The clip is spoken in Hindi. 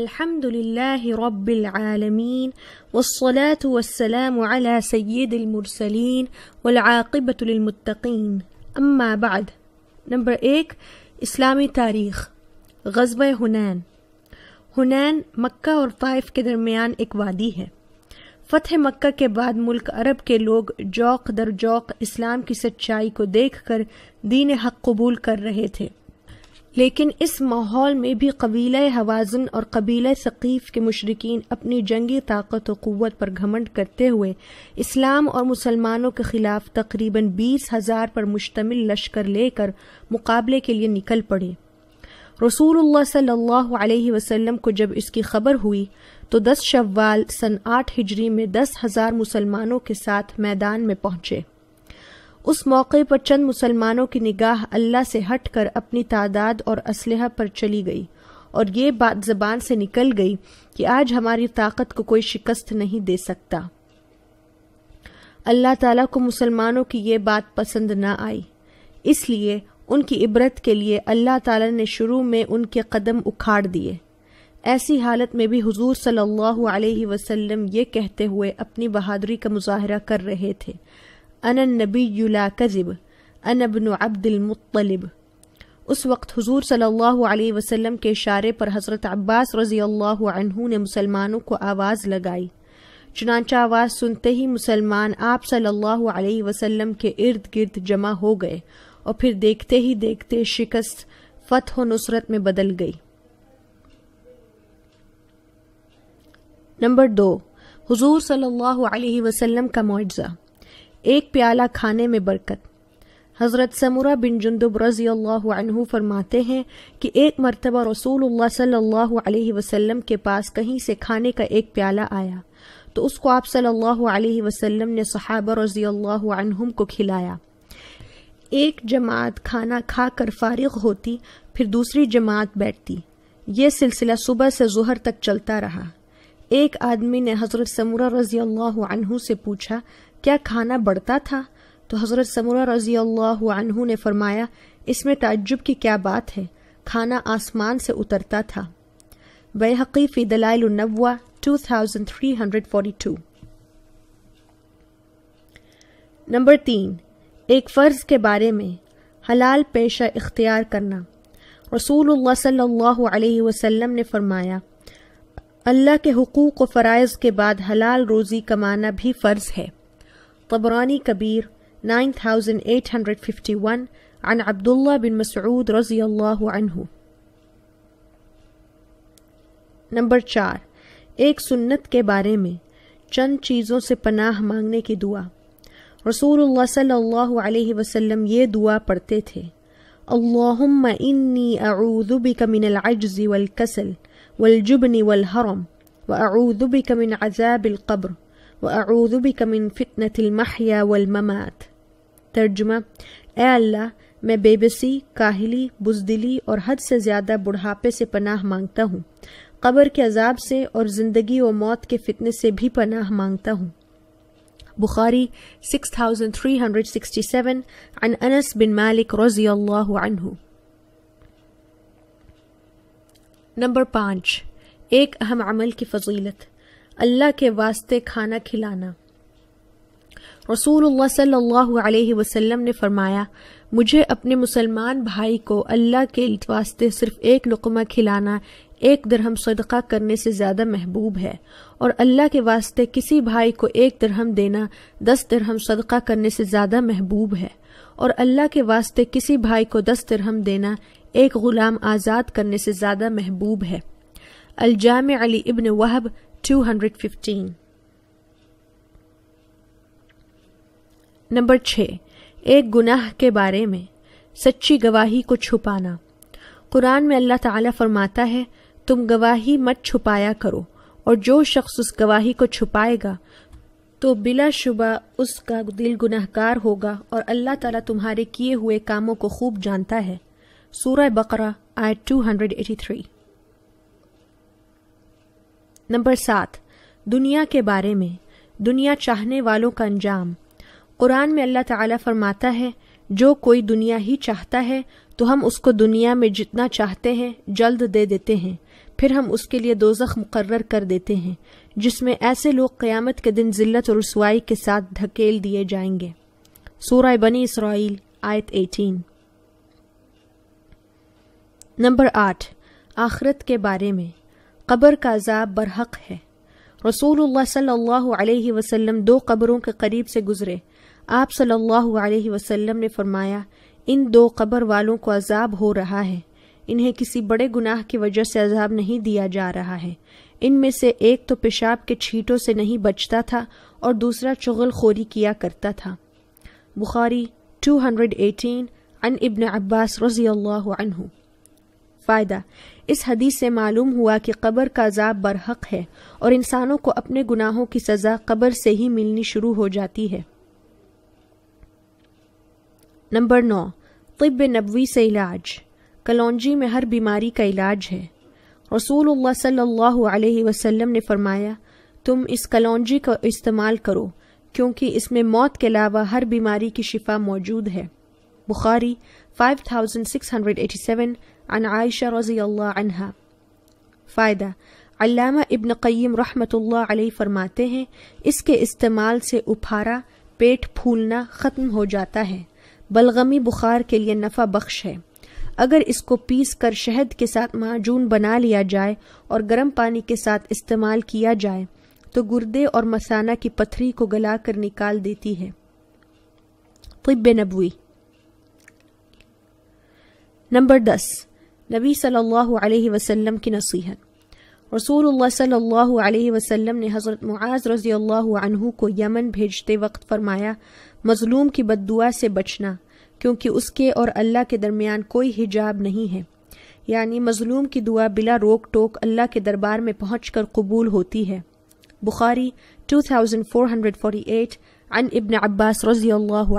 الحمد لله رب العالمين والصلاة والسلام على سيد المرسلين والعاقبة للمتقين أما بعد نمبر ایک اسلامی تاریخ غزب ہنین ہنین مکہ اور طائف کے درمیان ایک وادی ہے فتح مکہ کے بعد ملک عرب کے لوگ جوق در جوق اسلام کی سچائی کو دیکھ کر دین حق قبول کر رہے تھے लेकिन इस माहौल में भी कबीले हवाजन और कबीले सकीफ़ के मुशरकिन अपनी जंगी ताकत और क़वत पर घमंड करते हुए इस्लाम और मुसलमानों के ख़िलाफ़ तकरीबन बीस हज़ार पर मुश्तमिल लश्कर लेकर मुकाबले के लिए निकल पड़े रसूलुल्लाह सल्लल्लाहु अलैहि वसल्लम को जब इसकी खबर हुई तो दस शव्वाल सन आठ हिजरी में दस हज़ार मुसलमानों के साथ मैदान में पहुंचे उस मौके पर चंद मुसलमानों की निगाह अल्लाह से हटकर अपनी तादाद और इसल पर चली गई और ये बात जबान से निकल गई कि आज हमारी ताकत को कोई शिकस्त नहीं दे सकता अल्लाह ताला को मुसलमानों की ये बात पसंद न आई इसलिए उनकी इबरत के लिए अल्लाह ताला ने शुरू में उनके कदम उखाड़ दिए ऐसी हालत में भी हुजूर सल्लल्लाहु अलैहि वसल्लम ये कहते हुए अपनी बहादुरी का मुजाहरा कर रहे थे अन नबी ला कज़िब अन अबन अब्दुलमतलब उस वक्त हुजूर सल्लल्लाहु अलैहि वसल्लम के इशारे पर हज़रत अब्बास रज़ी अल्लाह ने मुसलमानों को आवाज़ लगाई चुनाचा आवाज़ सुनते ही मुसलमान आप सल्लल्लाहु अलैहि वसल्लम के इर्द गिर्द जमा हो गए और फिर देखते ही देखते शिकस्त फतह नुसरत में बदल गई नंबर दो हुजूर सल्लल्लाहु अलैहि वसल्लम का मुआजा एक प्याला खाने में बरकत हज़रत समूरा बिन जुंदुब रज़ी अल्लाह फरमाते हैं कि एक मरतबा रसूलुल्लाह सल्लल्लाहु अलैहि वसल्लम के पास कहीं से खाने का एक प्याला आया तो उसको आप सल्लल्लाहु अलैहि वसल्लम ने सहाबा रज़ी अल्लाह को खिलाया एक जमात खाना खा कर फारिग होती फिर दूसरी जमात बैठती ये सिलसिला सुबह से जहर तक चलता रहा एक आदमी ने हज़रत समूरा रज़ी अल्लाह से पूछा क्या खाना बढ़ता था तो हज़रत समूरा रज़ी अल्लाह ने फरमाया इसमें ताज्जुब की क्या बात है खाना आसमान से उतरता था बेहकी फ़ी दलाइल two thousand three hundred forty two number तीन एक फ़र्ज़ के बारे में हलाल पेशा इख्तियार करना रसूल सल्लल्लाहु ने फरमाया अल्लाह के हकूक़ व फ़रज़ के बाद हलाल रोज़ी कमाना भी फ़र्ज़ है الطبراني كبير 9851 عن عبد الله بن مسعود رضي الله عنه नंबर चार एक सुन्नत के बारे में चंद चीज़ों से पनाह मांगने की दुआ रसूलुल्लाह सल्लल्लाहु अलैहि वसल्लम ये दुआ पढ़ते थे अल्लाहुम्म इन्नी अऊदु बिक मिनल अज्ज़ वल कसल वल जुबन वल हरम व अऊदु बिक मिन وأعوذ بك من فتنة المحيا والममात तर्जुमा ए अल्लाह मैं बेबसी काहली बुजदिली और हद से ज़्यादा बुढ़ापे से पनाह मांगता हूँ कब्र के अजाब से और ज़िंदगी और मौत के फितने से भी पनाह मांगता हूँ बुखारी 6367 अन अनस बिन मालिक रजी अल्लाह अनहु नंबर पाँच एक अहम अमल की फजीलत अल्लाह के वास्ते खाना खिलाना रसूलुल्लाह सल्लल्लाहु अलैहि वसल्लम ने फरमाया मुझे अपने मुसलमान भाई को अल्लाह के वास्ते सिर्फ एक लुकमा खिलाना एक दरहम सदका करने से ज़्यादा महबूब है और अल्लाह के वास्ते किसी भाई को एक दरहम देना दस दरहम सदका करने से ज़्यादा महबूब है और अल्लाह के वास्ते किसी भाई को दस दरहम देना एक ग़ुलाम आज़ाद करने से ज़्यादा महबूब है अलजाम अली इब्न वहब 215 नंबर छः एक गुनाह के बारे में सच्ची गवाही को छुपाना कुरान में अल्लाह ताला फरमाता है तुम गवाही मत छुपाया करो और जो शख्स उस गवाही को छुपाएगा तो बिला शुबा उसका दिल गुनाहकार होगा और अल्लाह ताला तुम्हारे किए हुए कामों को खूब जानता है सूरह बकरा आय 283 नंबर सात दुनिया के बारे में दुनिया चाहने वालों का अंजाम कुरान में अल्लाह ताला फरमाता है जो कोई दुनिया ही चाहता है तो हम उसको दुनिया में जितना चाहते हैं जल्द दे देते हैं फिर हम उसके लिए जख्म मुकर्र कर देते हैं जिसमें ऐसे लोग क्यामत के दिन जिल्लत और रसवाई के साथ धकेल दिए जाएंगे सूरा बनी इसराइल आयत 18 नंबर आठ आखरत के बारे में कब्र का अजाब बरहक है रसूलुल्लाह सल्लल्लाहु अलैहि वसल्लम दो कब्रों के करीब से गुजरे आप सल्लल्लाहु अलैहि वसल्लम ने फरमाया इन दो कब्र वालों को अजाब हो रहा है इन्हें किसी बड़े गुनाह की वजह से अजाब नहीं दिया जा रहा है इनमें से एक तो पेशाब के छींटों से नहीं बचता था और दूसरा चुगल खोरी किया करता था बुखारी 218 अन इब्न अब्बास रजी अल्लाह फ़ायदा इस हदीस से मालूम हुआ कि कब्र का अजाब बरहक है और इंसानों को अपने गुनाहों की सज़ा कब्र से ही मिलनी शुरू हो जाती है नंबर नौ तब नबवी से इलाज कलौजी में हर बीमारी का इलाज है रसूल सल्लल्लाहु अलैहि वसल्लम ने फरमाया तुम इस कलौजी का इस्तेमाल करो क्योंकि इसमें मौत के अलावा हर बीमारी की शिफा मौजूद है बुखारी 5687 عن عائشة रजी अल्लाह अनहा फ़ायदा अल्लामा इब्न क़य्यम रहमतुल्लाह अलैह फरमाते हैं इसके इस्तेमाल से उफारा पेट फूलना ख़त्म हो जाता है बलगमी बुखार के लिए नफ़ा बख्श है अगर इसको पीस कर शहद के साथ माजून बना लिया जाए और गर्म पानी के साथ इस्तेमाल किया जाए तो गुर्दे और मसाना की पथरी को गला कर निकाल देती है तिब नबवी नंबर दस नबी सल्लल्लाहु अलैहि वसल्लम की नसीहत रसूल सल्लल्लाहु अलैहि वसल्लम ने हज़रत मुआज़ रज़ी अल्लाह को यमन भेजते वक्त फ़रमाया मज़लूम की बददुआ से बचना क्योंकि उसके और अल्लाह के दरमियान कोई हिजाब नहीं है यानी मज़लूम की दुआ बिला रोक टोक अल्लाह के दरबार में पहुँच कर कबूल होती है Bukhari two thousand four hundred forty eight अन इब्न अब्बास रज़ी अल्लाह